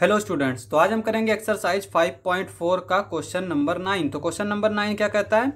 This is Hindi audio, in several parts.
हेलो स्टूडेंट्स तो आज हम करेंगे एक्सरसाइज 5.4 का क्वेश्चन नंबर नाइन तो क्वेश्चन नंबर नाइन क्या कहता है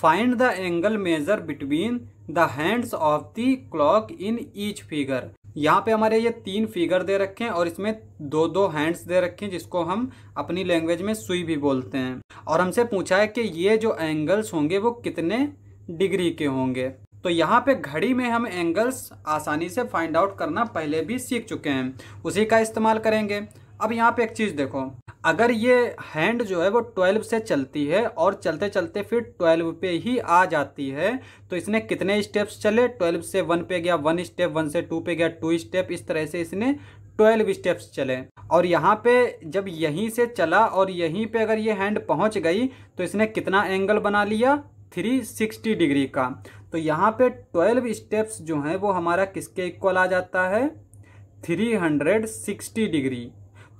find the angle measure between the hands of the clock in each figure यहाँ पे हमारे ये तीन फिगर दे रखे हैं और इसमें दो दो हैंड्स दे रखे हैं जिसको हम अपनी लैंग्वेज में सुई भी बोलते हैं और हमसे पूछा है कि ये जो एंगल्स होंगे वो कितने डिग्री के होंगे तो यहाँ पे घड़ी में हम एंगल्स आसानी से फाइंड आउट करना पहले भी सीख चुके हैं उसी का इस्तेमाल करेंगे अब यहाँ पे एक चीज़ देखो अगर ये हैंड जो है वो ट्वेल्व से चलती है और चलते चलते फिर ट्वेल्व पे ही आ जाती है तो इसने कितने स्टेप्स चले ट्वेल्व से वन पे गया वन स्टेप वन से टू पे गया टू स्टेप इस तरह से इसने ट्वेल्व स्टेप्स चले और यहाँ पे जब यहीं से चला और यहीं पे अगर ये हैंड पहुँच गई तो इसने कितना एंगल बना लिया थ्री सिक्सटी डिग्री का तो यहाँ पे ट्वेल्व स्टेप्स जो हैं वो हमारा किसके इक्वल आ जाता है थ्री हंड्रेड सिक्सटी डिग्री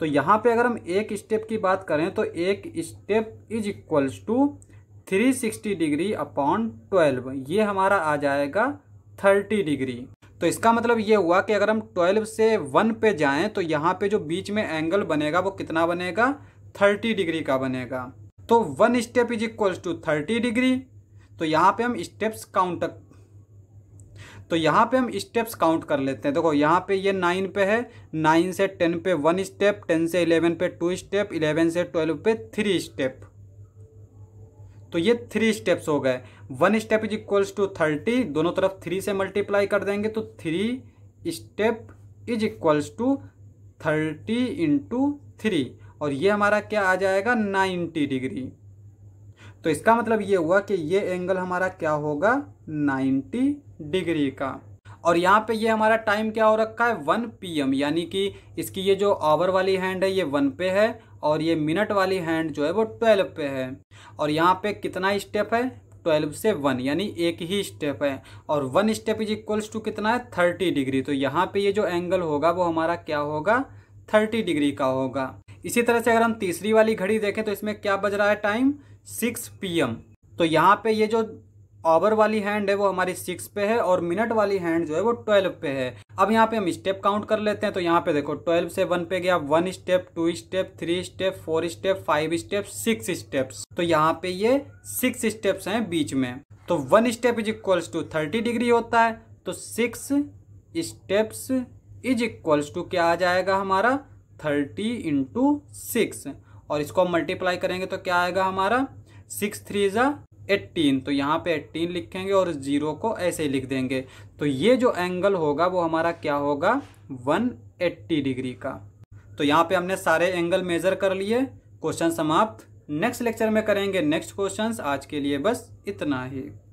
तो यहाँ पे अगर हम एक स्टेप की बात करें तो एक step is equals to three sixty degree upon twelve ये हमारा आ जाएगा थर्टी डिग्री तो इसका मतलब ये हुआ कि अगर हम ट्वेल्व से वन पे जाएं तो यहाँ पे जो बीच में एंगल बनेगा वो कितना बनेगा थर्टी डिग्री का बनेगा तो one step is equals to thirty degree तो यहाँ पे हम स्टेप्स काउंट तो यहाँ पे हम स्टेप्स काउंट कर लेते हैं देखो यहाँ पे ये नाइन पे है नाइन से टेन पे वन स्टेप टेन से इलेवन पे टू स्टेप इलेवन से ट्वेल्व पे थ्री स्टेप तो ये थ्री स्टेप्स हो गए one step is equals to thirty दोनों तरफ थ्री से मल्टीप्लाई कर देंगे तो three step is equals to thirty into three और ये हमारा क्या आ जाएगा नाइन्टी डिग्री तो इसका मतलब ये हुआ कि ये एंगल हमारा क्या होगा 90 डिग्री का और यहाँ पे ये हमारा टाइम क्या हो रखा है 1 पीएम यानी कि इसकी ये जो आवर वाली हैंड है ये 1 पे है और ये मिनट वाली हैंड जो है वो 12 पे है और यहाँ पे कितना स्टेप है 12 से 1 यानी एक ही स्टेप है और one step is equals to कितना है 30 डिग्री तो यहाँ पे ये जो एंगल होगा वो हमारा क्या होगा 30 डिग्री का होगा इसी तरह से अगर हम तीसरी वाली घड़ी देखें तो इसमें क्या बज रहा है टाइम सिक्स पी तो यहाँ पे ये जो ऑवर वाली हैंड है वो हमारी सिक्स पे है और मिनट वाली हैंड जो है वो ट्वेल्व पे है अब यहाँ पे हम स्टेप काउंट कर लेते हैं तो यहाँ पे देखो ट्वेल्व से वन पे गया one step two step three step four step five step six steps तो यहाँ पे ये सिक्स स्टेप्स हैं बीच में तो one step is equals to thirty degree होता है तो six steps is equals to क्या आ जाएगा हमारा थर्टी इंटू सिक्स और इसको हम मल्टीप्लाई करेंगे तो क्या आएगा हमारा सिक्स थ्री ज़ा एट्टीन तो यहाँ पे एट्टीन लिखेंगे और ज़ीरो को ऐसे ही लिख देंगे तो ये जो एंगल होगा वो हमारा क्या होगा वन एट्टी डिग्री का तो यहाँ पे हमने सारे एंगल मेज़र कर लिए क्वेश्चन समाप्त नेक्स्ट लेक्चर में करेंगे नेक्स्ट क्वेश्चन आज के लिए बस इतना ही